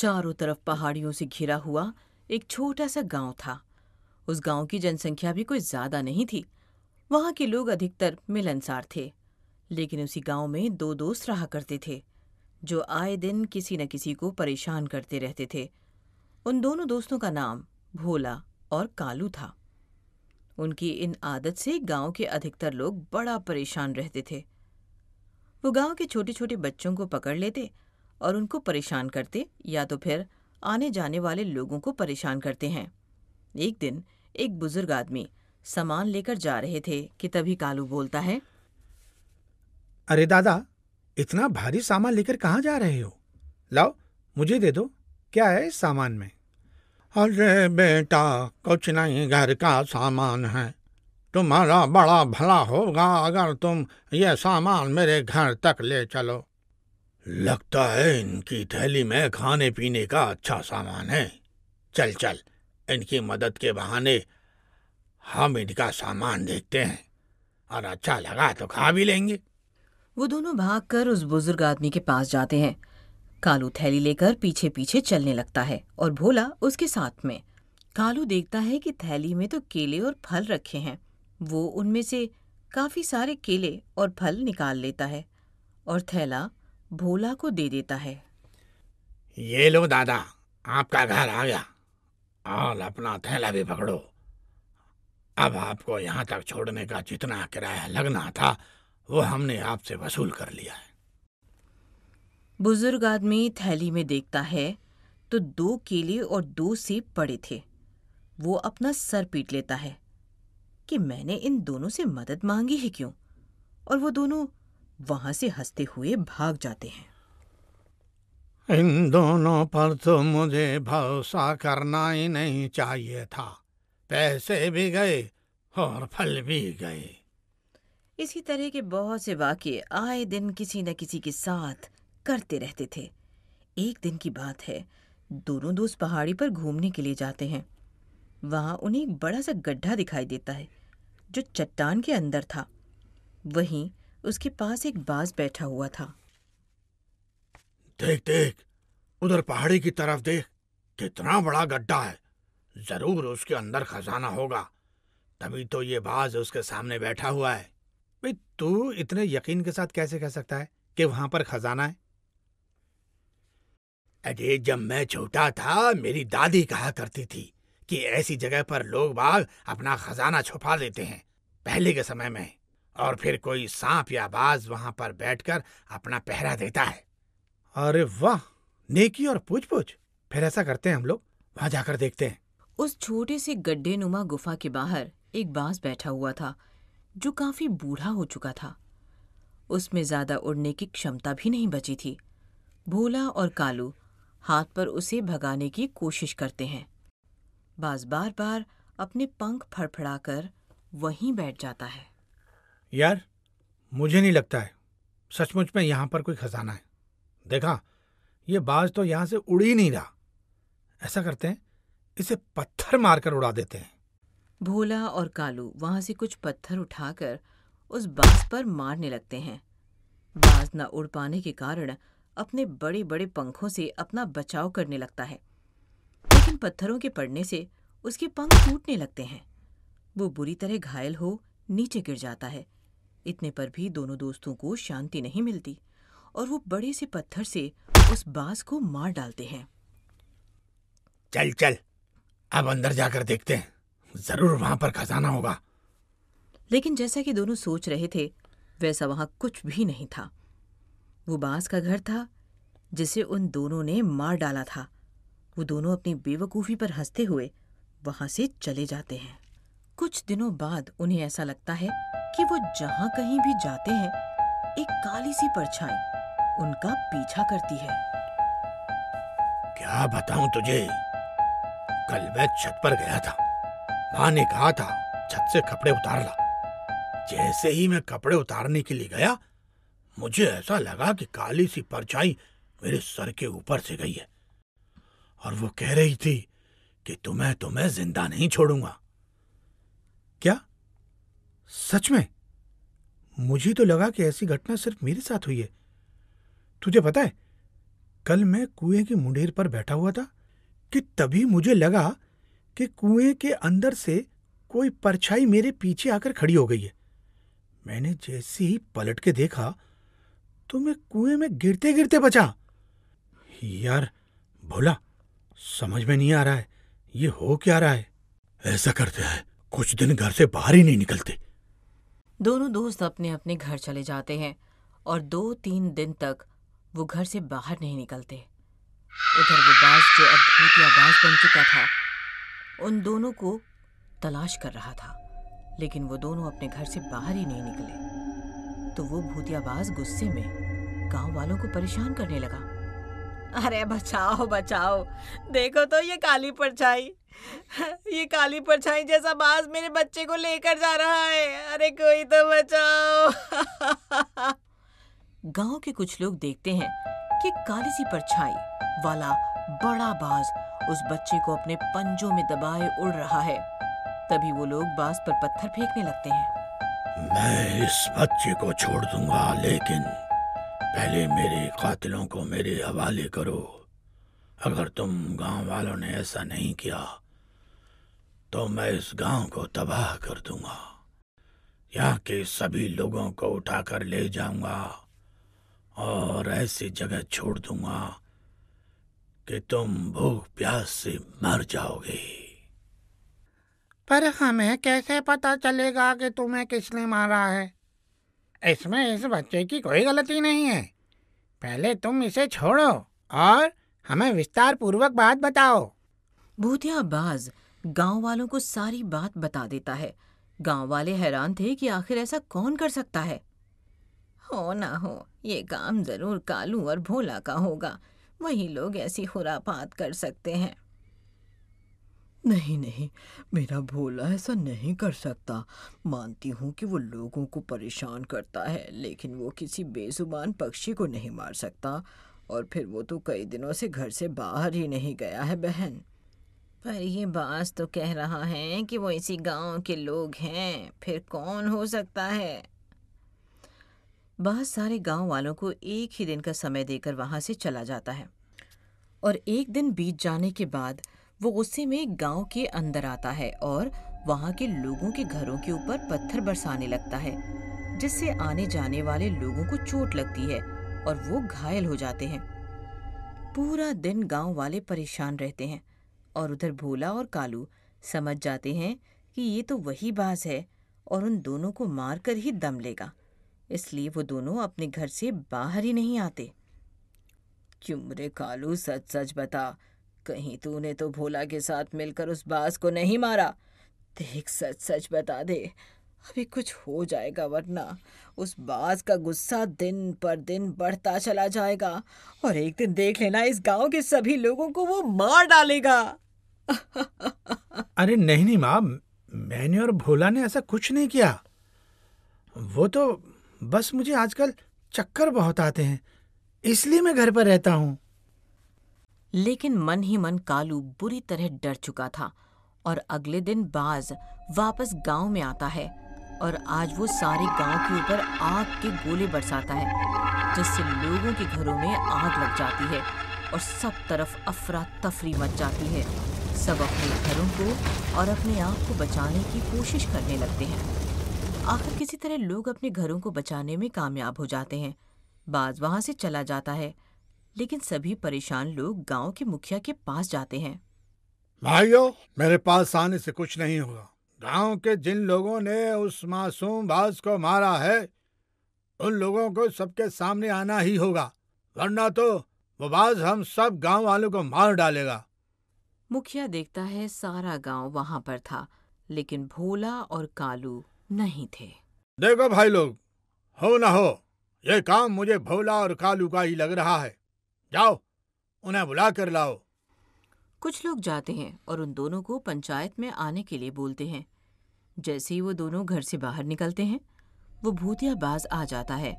चारों तरफ पहाड़ियों से घिरा हुआ एक छोटा सा गांव था उस गांव की जनसंख्या भी कोई ज्यादा नहीं थी वहां के लोग अधिकतर मिलनसार थे लेकिन उसी गांव में दो दोस्त रहा करते थे जो आए दिन किसी न किसी को परेशान करते रहते थे उन दोनों दोस्तों का नाम भोला और कालू था उनकी इन आदत से गांव के अधिकतर लोग बड़ा परेशान रहते थे वो गांव के छोटे छोटे बच्चों को पकड़ लेते और उनको परेशान करते या तो फिर आने जाने वाले लोगों को परेशान करते हैं एक दिन एक बुजुर्ग आदमी सामान लेकर जा रहे थे कि तभी कालू बोलता है अरे दादा इतना भारी सामान लेकर कहाँ जा रहे हो लाओ मुझे दे दो क्या है इस सामान में अरे बेटा कुछ नहीं घर का सामान है तुम्हारा बड़ा भला होगा अगर तुम यह सामान मेरे घर तक ले चलो लगता है इनकी थैली में खाने पीने का अच्छा सामान है चल चल इनकी मदद के बहाने हम इनका सामान देखते हैं और अच्छा लगा तो खा भी लेंगे वो दोनों भागकर उस बुजुर्ग आदमी के पास जाते हैं कालू थैली लेकर पीछे पीछे चलने लगता है और भोला उसके साथ में कालू देखता है कि थैली में तो केले और फल रखे हैं वो उनमें से काफी सारे केले और फल निकाल लेता है और थैला भोला को दे देता है ये लो दादा आपका घर आ गया और अपना थैला भी पकड़ो अब आपको यहाँ तक छोड़ने का जितना किराया लगना था वो हमने आपसे वसूल कर लिया है बुजुर्ग आदमी थैली में देखता है तो दो केले और दो सेब पड़े थे वो अपना सर पीट लेता है कि मैंने इन दोनों से मदद मांगी है क्यों और वो दोनों वहां से हंसते हुए भाग जाते हैं इन दोनों पर तो मुझे भरोसा करना ही नहीं चाहिए था पैसे भी गए और फल भी गए इसी तरह के बहुत से वाक्य आए दिन किसी न किसी के साथ करते रहते थे एक दिन की बात है दोनों दोस्त पहाड़ी पर घूमने के लिए जाते हैं वहाँ उन्हें एक बड़ा सा गड्ढा दिखाई देता है जो चट्टान के अंदर था वहीं उसके पास एक बाज बैठा हुआ था देख देख उधर पहाड़ी की तरफ देख कितना बड़ा गड्ढा है जरूर उसके अंदर खजाना होगा तभी तो ये बाज उसके सामने बैठा हुआ है भाई तू इतने यकीन के साथ कैसे कह सकता है कि वहां पर खजाना है अरे जब मैं छोटा था मेरी दादी कहा करती थी कि ऐसी जगह पर लोग बाग अपना खजाना छुपा देते हैं पहले के समय में और फिर कोई सांप या बाज वहां पर बैठकर अपना पहरा देता है अरे वाह नेकी और पूछ पूछ फिर ऐसा करते हैं हम लोग वहां जाकर देखते हैं उस छोटे से गड्ढे नुमा गुफा के बाहर एक बाज बैठा हुआ था जो काफी बूढ़ा हो चुका था उसमें ज्यादा उड़ने की क्षमता भी नहीं बची थी भोला और कालू हाथ पर उसे भगाने की कोशिश करते हैं बाज बार बार अपने पंख फड़फड़ाकर वहीं बैठ जाता है यार मुझे नहीं लगता है सचमुच में यहाँ पर कोई खजाना है देखा ये बाज तो यहाँ से उड़ ही नहीं रहा ऐसा करते हैं इसे पत्थर मारकर उड़ा देते हैं भोला और कालू वहां से कुछ पत्थर उठाकर उस बाज पर मारने लगते हैं बाज न उड़ पाने के कारण अपने बड़े बड़े पंखों से अपना बचाव करने लगता है लेकिन पत्थरों के पड़ने से उसके पंख टूटने लगते हैं वो बुरी तरह घायल हो नीचे गिर जाता है इतने पर भी दोनों दोस्तों को शांति नहीं मिलती और वो बड़े से पत्थर से उस बाज को मार डालते हैं चल चल अब अंदर जाकर देखते हैं जरूर वहां पर खजाना होगा लेकिन जैसा कि दोनों सोच रहे थे वैसा वहां कुछ भी नहीं था वो बांस का घर था जिसे उन दोनों ने मार डाला था वो दोनों अपनी बेवकूफ़ी पर हंसते हुए वहां से चले जाते हैं कुछ दिनों बाद उन्हें ऐसा लगता है कि वो जहाँ कहीं भी जाते हैं एक काली सी परछाई उनका पीछा करती है क्या बताऊं तुझे कल मैं छत पर गया था माँ ने कहा था छत से कपड़े उतार ला जैसे ही मैं कपड़े उतारने के लिए गया मुझे ऐसा लगा कि काली सी परछाई मेरे सर के ऊपर से गई है और वो कह रही थी कि तुम्हें तुम्हें तो जिंदा नहीं छोड़ूंगा सच में मुझे तो लगा कि ऐसी घटना सिर्फ मेरे साथ हुई है तुझे पता है कल मैं कुएं की मुंडेर पर बैठा हुआ था कि तभी मुझे लगा कि कुएं के अंदर से कोई परछाई मेरे पीछे आकर खड़ी हो गई है मैंने जैसे ही पलट के देखा तो मैं कुएं में गिरते गिरते बचा यार भोला समझ में नहीं आ रहा है ये हो क्या रहा है ऐसा करते हैं कुछ दिन घर से बाहर ही नहीं निकलते दोनों दोस्त अपने अपने घर चले जाते हैं और दो तीन दिन तक वो घर से बाहर नहीं निकलते उधर वो बाज जो अब भूतिया बाज बन चुका था उन दोनों को तलाश कर रहा था लेकिन वो दोनों अपने घर से बाहर ही नहीं निकले तो वो भूतिया बाज गुस्से में गांव वालों को परेशान करने लगा अरे बचाओ बचाओ देखो तो ये काली परछाई ये काली परछाई जैसा बाज मेरे बच्चे को लेकर जा रहा है अरे कोई तो बचाओ गांव के कुछ लोग देखते हैं कि काली सी परछाई वाला बड़ा बाज उस बच्चे को अपने पंजों में दबाए उड़ रहा है तभी वो लोग बाज पर पत्थर फेंकने लगते हैं मैं इस बच्चे को छोड़ दूंगा लेकिन पहले मेरे कातिलों को मेरे हवाले करो अगर तुम गांव वालों ने ऐसा नहीं किया तो मैं इस गांव को तबाह कर दूंगा यहाँ के सभी लोगों को उठाकर ले जाऊंगा और ऐसी जगह छोड़ दूंगा कि तुम भूख प्यास से मर जाओगे पर हमें कैसे पता चलेगा कि तुम्हें किसने मारा है इसमें इस बच्चे की कोई गलती नहीं है पहले तुम इसे छोड़ो और हमें विस्तार पूर्वक बात बताओ भूतिया बाज गांव वालों को सारी बात बता देता है गांव वाले हैरान थे कि आखिर ऐसा कौन कर सकता है हो ना हो ये काम जरूर कालू और भोला का होगा वही लोग ऐसी खुरापात कर सकते हैं नहीं नहीं मेरा भोला ऐसा नहीं कर सकता मानती हूँ कि वो लोगों को परेशान करता है लेकिन वो किसी बेजुबान पक्षी को नहीं मार सकता और फिर वो तो कई दिनों से घर से बाहर ही नहीं गया है बहन पर ये बास तो कह रहा है कि वो इसी गांव के लोग हैं फिर कौन हो सकता है बास सारे गांव वालों को एक ही दिन का समय देकर वहां से चला जाता है और एक दिन बीत जाने के बाद वो गुस्से में गांव के अंदर आता है और वहाँ के लोगों के घरों के ऊपर पत्थर बरसाने लगता है जिससे आने जाने वाले लोगों को चोट लगती है और वो घायल हो जाते हैं पूरा दिन गांव वाले परेशान रहते हैं और उधर भोला और कालू समझ जाते हैं कि ये तो वही बाज है और उन दोनों को कर ही दम लेगा इसलिए वो दोनों अपने घर से बाहर ही नहीं आते क्यों रे कालू सच सच बता कहीं तूने तो भोला के साथ मिलकर उस बास को नहीं मारा देख सच सच बता दे अभी कुछ हो जाएगा वरना उस बाज का गुस्सा दिन पर दिन बढ़ता चला जाएगा और एक दिन देख लेना इस गांव के सभी लोगों को वो मार डालेगा अरे नहीं नहीं माँ मैंने और भोला ने ऐसा कुछ नहीं किया वो तो बस मुझे आजकल चक्कर बहुत आते हैं इसलिए मैं घर पर रहता हूँ लेकिन मन ही मन कालू बुरी तरह डर चुका था और अगले दिन बाज वापस गांव में आता है और आज वो सारे गांव के ऊपर आग के गोले बरसाता है जिससे लोगों के घरों में आग लग जाती है और सब तरफ अफरा तफरी मच जाती है सब अपने घरों को और अपने आप को बचाने की कोशिश करने लगते हैं आखिर किसी तरह लोग अपने घरों को बचाने में कामयाब हो जाते हैं बाज वहाँ से चला जाता है लेकिन सभी परेशान लोग गांव के मुखिया के पास जाते हैं भाइयों मेरे पास आने से कुछ नहीं होगा गांव के जिन लोगों ने उस मासूम बाज को मारा है उन लोगों को सबके सामने आना ही होगा वरना तो वो बाज हम सब गांव वालों को मार डालेगा मुखिया देखता है सारा गांव वहां पर था लेकिन भोला और कालू नहीं थे देखो भाई लोग हो ना हो ये काम मुझे भोला और कालू का ही लग रहा है जाओ उन्हें बुला कर लाओ कुछ लोग जाते हैं और उन दोनों को पंचायत में आने के लिए बोलते हैं जैसे ही वो दोनों घर से बाहर निकलते हैं वो भूतिया बाज आ जाता है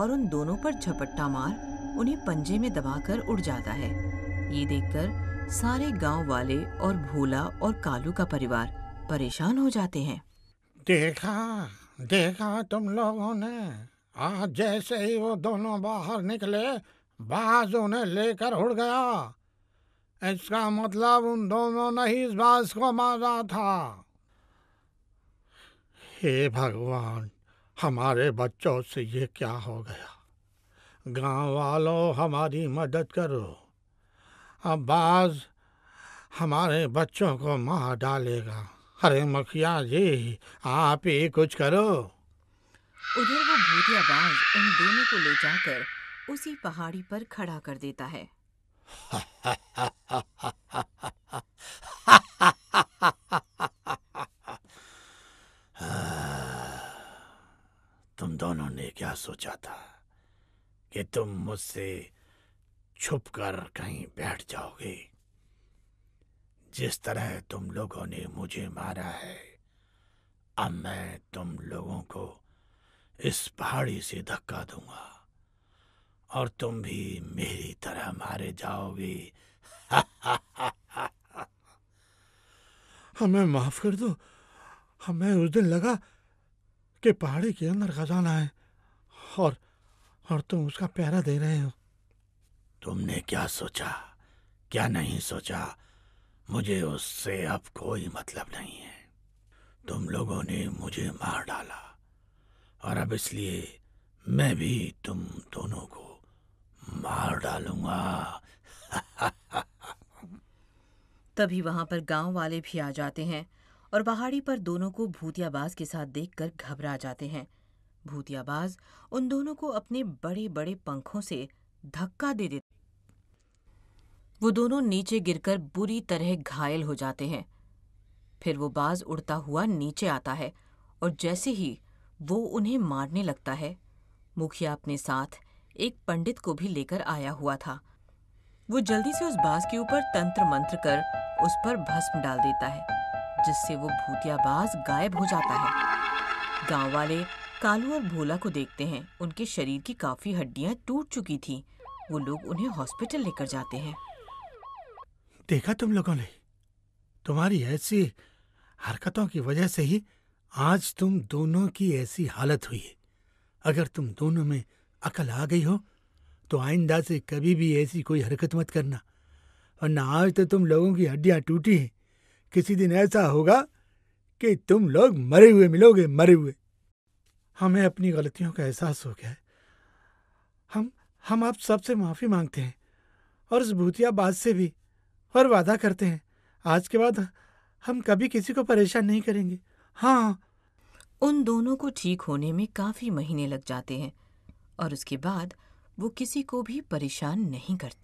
और उन दोनों पर झपट्टा मार उन्हें पंजे में दबाकर उड़ जाता है ये देखकर सारे गांव वाले और भोला और कालू का परिवार परेशान हो जाते हैं देखा देखा तुम लोगों ने आज जैसे ही वो दोनों बाहर निकले बाज उन्हें लेकर उड़ गया इसका मतलब उन दोनों ने ही इस बास को मारा था हे भगवान हमारे बच्चों से ये क्या हो गया गांव वालों हमारी मदद करो अब्बास हमारे बच्चों को मार डालेगा अरे मखिया जी आप ही कुछ करो उधर वो भूतिया बाज उन दोनों को ले जाकर उसी पहाड़ी पर खड़ा कर देता है तुम दोनों ने क्या सोचा था कि तुम मुझसे छुपकर कहीं बैठ जाओगे जिस तरह तुम लोगों ने मुझे मारा है अब मैं तुम लोगों को इस पहाड़ी से धक्का दूंगा और तुम भी मेरी तरह मारे जाओगे हमें माफ कर दो हमें उस दिन लगा कि पहाड़ी के अंदर खजाना है और और तुम उसका प्यारा दे रहे हो तुमने क्या सोचा क्या नहीं सोचा मुझे उससे अब कोई मतलब नहीं है तुम लोगों ने मुझे मार डाला और अब इसलिए मैं भी तुम दोनों को मार डालूंगा तभी वहां पर गांव वाले भी आ जाते हैं और पहाड़ी पर दोनों को भूतियाबाज के साथ देखकर घबरा जाते हैं भूतियाबाज उन दोनों को अपने बड़े बड़े पंखों से धक्का दे देते वो दोनों नीचे गिरकर बुरी तरह घायल हो जाते हैं फिर वो बाज उड़ता हुआ नीचे आता है और जैसे ही वो उन्हें मारने लगता है मुखिया अपने साथ एक पंडित को भी लेकर आया हुआ था वो जल्दी से उस बाज के ऊपर तंत्र मंत्र कर उस पर भस्म डाल देता है जिससे वो भूतिया बाज गायब हो जाता है गांव वाले कालू और भोला को देखते हैं उनके शरीर की काफी हड्डियां टूट चुकी थी वो लोग उन्हें हॉस्पिटल लेकर जाते हैं देखा तुम लोगों ने तुम्हारी ऐसी हरकतों की वजह से ही आज तुम दोनों की ऐसी हालत हुई है अगर तुम दोनों में अकल आ गई हो तो आइंदा से कभी भी ऐसी कोई हरकत मत करना वरना आज तो तुम लोगों की हड्डियाँ टूटी हैं किसी दिन ऐसा होगा कि तुम लोग मरे हुए मिलोगे मरे हुए हमें अपनी गलतियों का एहसास हो गया है हम हम आप सबसे माफ़ी मांगते हैं और उस भूतिया बात से भी और वादा करते हैं आज के बाद हम कभी किसी को परेशान नहीं करेंगे हाँ उन दोनों को ठीक होने में काफ़ी महीने लग जाते हैं और उसके बाद वो किसी को भी परेशान नहीं करते